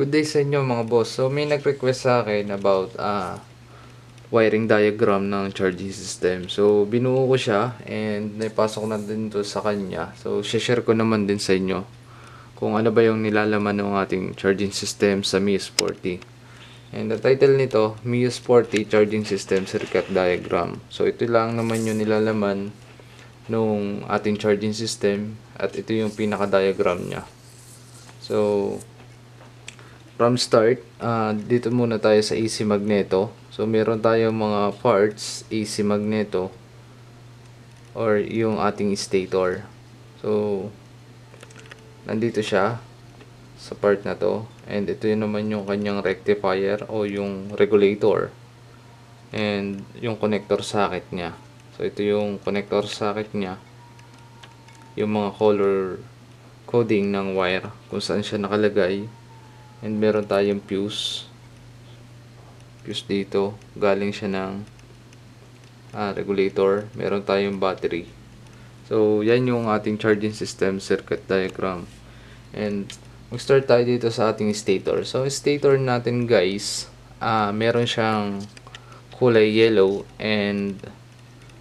Good day sa inyo mga boss. So may nag-request sa akin about uh, wiring diagram ng charging system. So binuo ko siya and naipasok na din to sa kanya. So share ko naman din sa inyo kung ano ba yung nilalaman ng ating charging system sa MIUS 40. And the title nito, MIUS 40 Charging System Circuit Diagram. So ito lang naman yung nilalaman nung ating charging system at ito yung pinaka-diagram niya. So, from start, uh, dito muna tayo sa AC Magneto. So, meron tayo mga parts, AC Magneto, or yung ating stator. So, nandito siya sa part na to. And ito yun naman yung kanyang rectifier o yung regulator. And yung connector socket niya. So, ito yung connector socket niya. Yung mga color coding ng wire kung saan siya nakalagay And meron tayong fuse. Fuse dito. Galing siya ng ah, regulator. Meron tayong battery. So, yan yung ating charging system circuit diagram. And, mag-start tayo dito sa ating stator. So, stator natin guys, ah, meron siyang kulay yellow and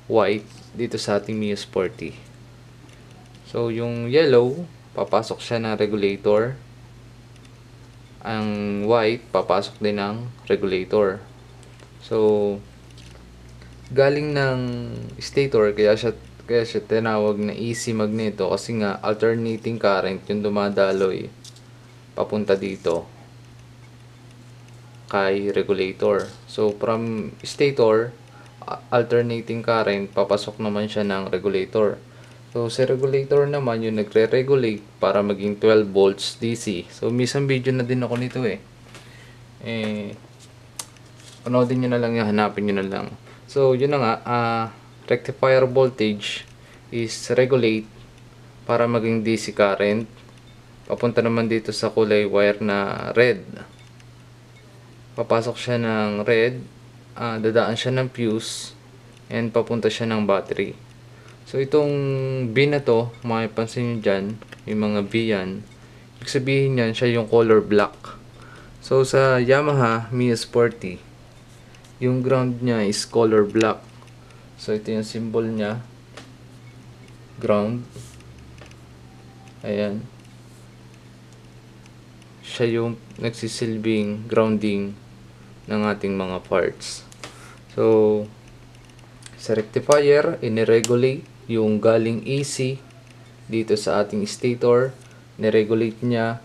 white dito sa ating Mio Sporty. So, yung yellow, papasok siya ng regulator ang white papasok din ng regulator. So galing ng stator kaya siya kaya siya tinawag na AC magneto kasi nga alternating current yung dumadaloy papunta dito kay regulator. So from stator alternating current papasok naman siya ng regulator. So, sa regulator naman, yung nagre-regulate para maging 12 volts DC. So, misang video na din ako nito eh. Eh, panoodin nyo na lang yun, hanapin nyo na lang. So, yun na nga, uh, rectifier voltage is regulate para maging DC current. Papunta naman dito sa kulay wire na red. Papasok siya ng red, uh, dadaan siya ng fuse, and papunta siya ng battery. So, itong B na to, makipansin nyo dyan, yung mga B yan, ibig sabihin yan, siya yung color black. So, sa Yamaha Mia Sporty, yung ground niya is color black. So, ito yung symbol niya. Ground. Ayan. Siya yung nagsisilbing grounding ng ating mga parts. So, sa rectifier, iniregulate yung galing AC e dito sa ating stator, niregulate niya,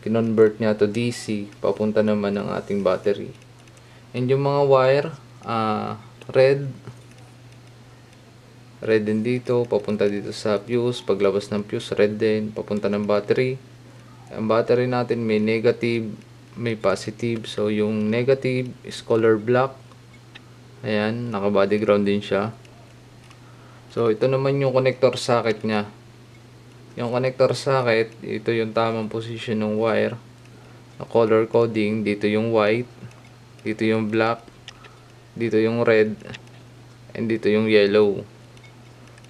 kinonvert niya to DC, papunta naman ng ating battery. And yung mga wire, uh, red, red din dito, papunta dito sa fuse, paglabas ng fuse, red din, papunta ng battery. Ang battery natin may negative, may positive, so yung negative is color black, Ayan, naka body ground din siya. So, ito naman yung connector socket niya. Yung connector socket, ito yung tamang position ng wire. Na color coding, dito yung white, dito yung black, dito yung red, and dito yung yellow.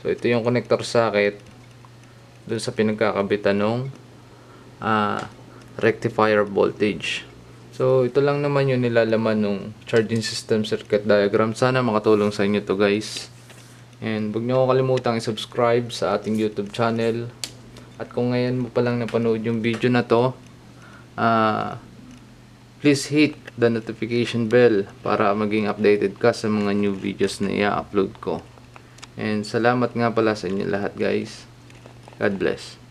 So, ito yung connector socket dun sa pinagkakabitan ng uh, ah, rectifier voltage. So, ito lang naman yung nilalaman ng charging system circuit diagram. Sana makatulong sa inyo to guys. And huwag niyo kalimutang i-subscribe sa ating YouTube channel. At kung ngayon mo palang napanood yung video na to, uh, please hit the notification bell para maging updated ka sa mga new videos na i-upload ko. And salamat nga pala sa inyo lahat guys. God bless.